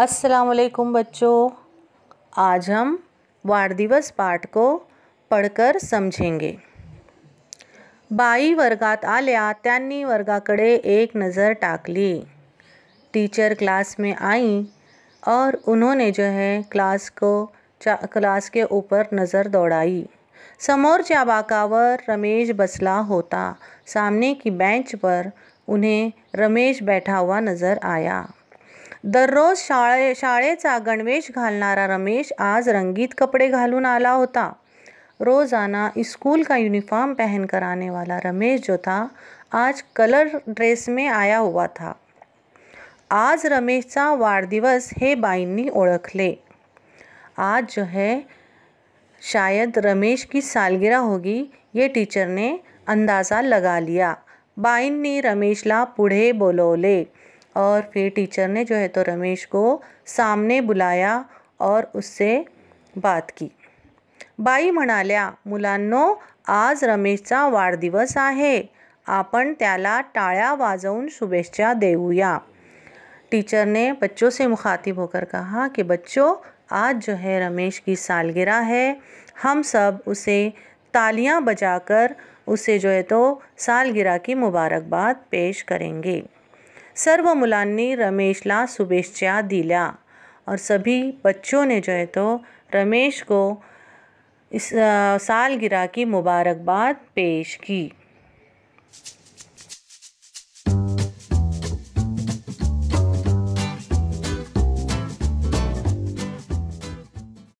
अस्सलाम वालेकुम बच्चों आज हम वार दिवस पाठ को पढ़कर समझेंगे बाई वर्गात आया त्यांनी वर्गाकडे एक नज़र टाकली टीचर क्लास में आई और उन्होंने जो है क्लास को क्लास के ऊपर नज़र दौड़ाई समोर बाकावर रमेश बसला होता सामने की बेंच पर उन्हें रमेश बैठा हुआ नज़र आया दररोज शाळे शाळेचा गणवेश घालणारा रमेश आज रंगीत कपड़े घालून आला होता रोज़ाना स्कूल का यूनिफॉर्म पहनकर आने वाला रमेश जो था आज कलर ड्रेस में आया हुआ था आज रमेशचा वाढदिवस हे बाईंनी ओळखले आज जो है शायद रमेश की सालगिरह होगी ये टीचर ने अंदाज़ा लगा लिया बाईंनी रमेशला पुढे बोलवले और फिर टीचर ने जो है तो रमेश को सामने बुलाया और उससे बात की बाई मनाल्या मुलानो आज का वाढदिवस है आपण त्याला टाया वजवन शुभेच्छा देवया टीचर ने बच्चों से मुखातिब होकर कहा कि बच्चों आज जो है रमेश की सालगिरह है हम सब उसे तालियां बजाकर उसे जो है तो सालगिरह की मुबारकबाद पेश करेंगे सर्व रमेश रमेशला शुभेच्छा दिल्या और सभी बच्चों ने जो है तो रमेश को इस सालगिरह की मुबारकबाद पेश की